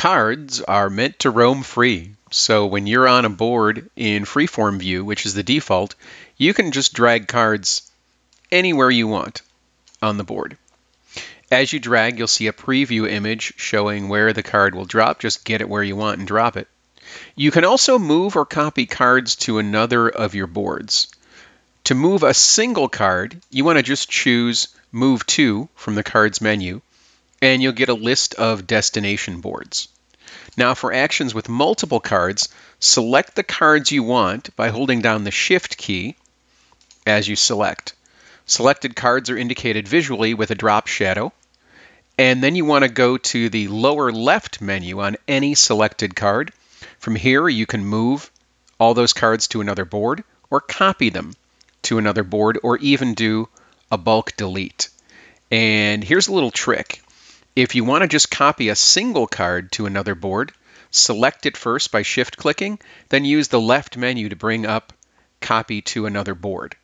cards are meant to roam free. So when you're on a board in freeform view, which is the default, you can just drag cards anywhere you want on the board. As you drag, you'll see a preview image showing where the card will drop. Just get it where you want and drop it. You can also move or copy cards to another of your boards. To move a single card, you want to just choose Move To from the cards menu and you'll get a list of destination boards. Now for actions with multiple cards, select the cards you want by holding down the Shift key as you select. Selected cards are indicated visually with a drop shadow, and then you want to go to the lower left menu on any selected card. From here, you can move all those cards to another board or copy them to another board or even do a bulk delete. And here's a little trick. If you want to just copy a single card to another board, select it first by shift clicking, then use the left menu to bring up copy to another board.